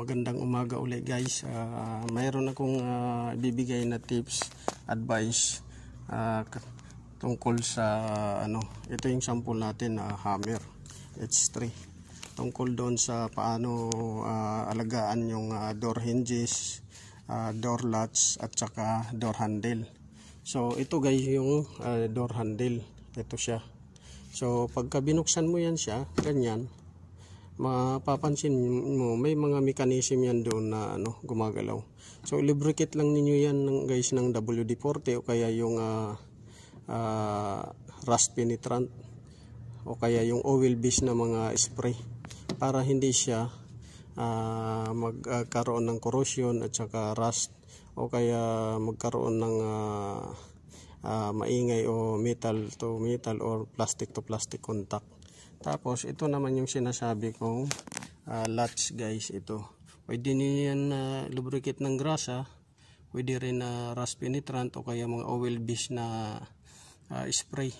magandang umaga ulit guys. Uh, mayroon akong uh, ah, bibigay na tips, advice uh, tungkol sa ano. Ito yung sample natin na uh, hammer H3. Tungkol doon sa paano uh, alagaan yung uh, door hinges, uh, door latch at saka door handle. So ito guys yung uh, door handle. Ito siya. So pagka binuksan mo yan siya, ganyan mapapansin mo may mga mechanism yan doon na ano gumagalaw so lubricate lang ninyo yan ng, guys ng WD-40 o kaya yung uh, uh, rust penetrant o kaya yung oil based na mga spray para hindi siya uh, ah, magkaroon ng corrosion at saka rust o kaya magkaroon ng uh, uh, maingay o metal to metal or plastic to plastic contact tapos ito naman yung sinasabi kong uh, ah, latch guys ito. Pwede niyo yan uh, lubricate ng grasa, pwede rin na uh, rust penetrant o kaya mga oil based na uh, spray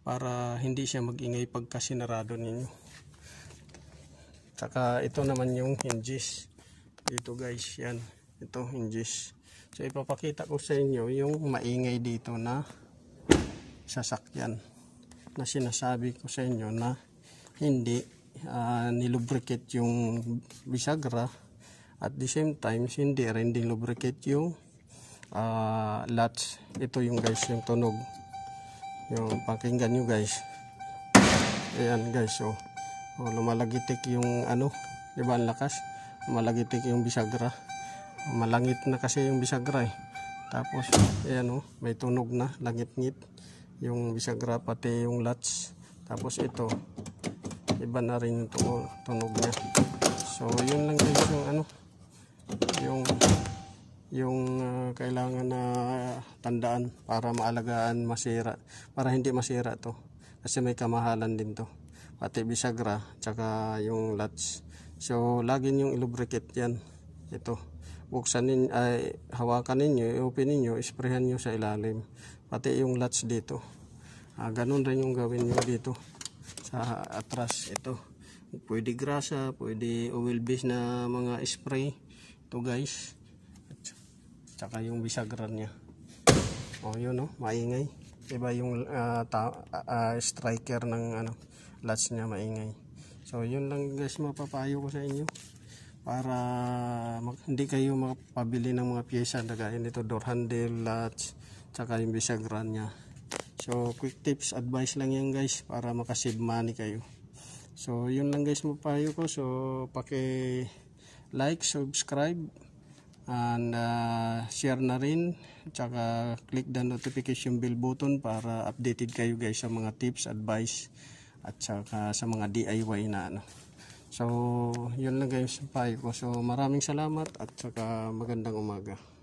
para hindi siya magingay pagka sinarado ninyo. Tsaka ito naman yung hinges. Dito guys, yan. Ito hinges. So ipapakita ko sa inyo yung maingay dito na sasakyan na sinasabi ko sa inyo na hindi uh, nilubricate yung bisagra at the same time hindi rin din lubricate yung uh, ah, latch ito yung guys yung tunog yung pakinggan nyo guys ayan guys so oh. oh, lumalagitik yung ano di ba ang lakas lumalagitik yung bisagra malangit na kasi yung bisagra eh tapos ayan oh may tunog na langit-ngit yung bisagra pati yung latch tapos ito iba na rin yung tunog, tunog niya so yun lang guys yung ano yung yung uh, kailangan na tandaan para maalagaan masira para hindi masira to kasi may kamahalan din to pati bisagra tsaka yung latch so lagi yung ilubricate yan ito buksanin ninyo, ay, hawakan ninyo i-open ninyo, isprehan niyo sa ilalim pati yung latch dito ah, ganun rin yung gawin nyo dito sa atras ito pwede grasa, pwede oil base na mga spray ito guys tsaka yung bisagran nya o oh, yun no, oh, maingay iba yung uh, uh, striker ng ano, latch nya maingay so yun lang guys mapapayo ko sa inyo para hindi kayo makapabili ng mga pyesa na gaya nito door handle, latch tsaka yung bisagran nya so quick tips advice lang yan guys para makasave money kayo so yun lang guys mapayo ko so paki like subscribe and uh, share na rin tsaka click the notification bell button para updated kayo guys sa mga tips advice at saka sa mga DIY na ano so yun lang guys payo ko so maraming salamat at saka magandang umaga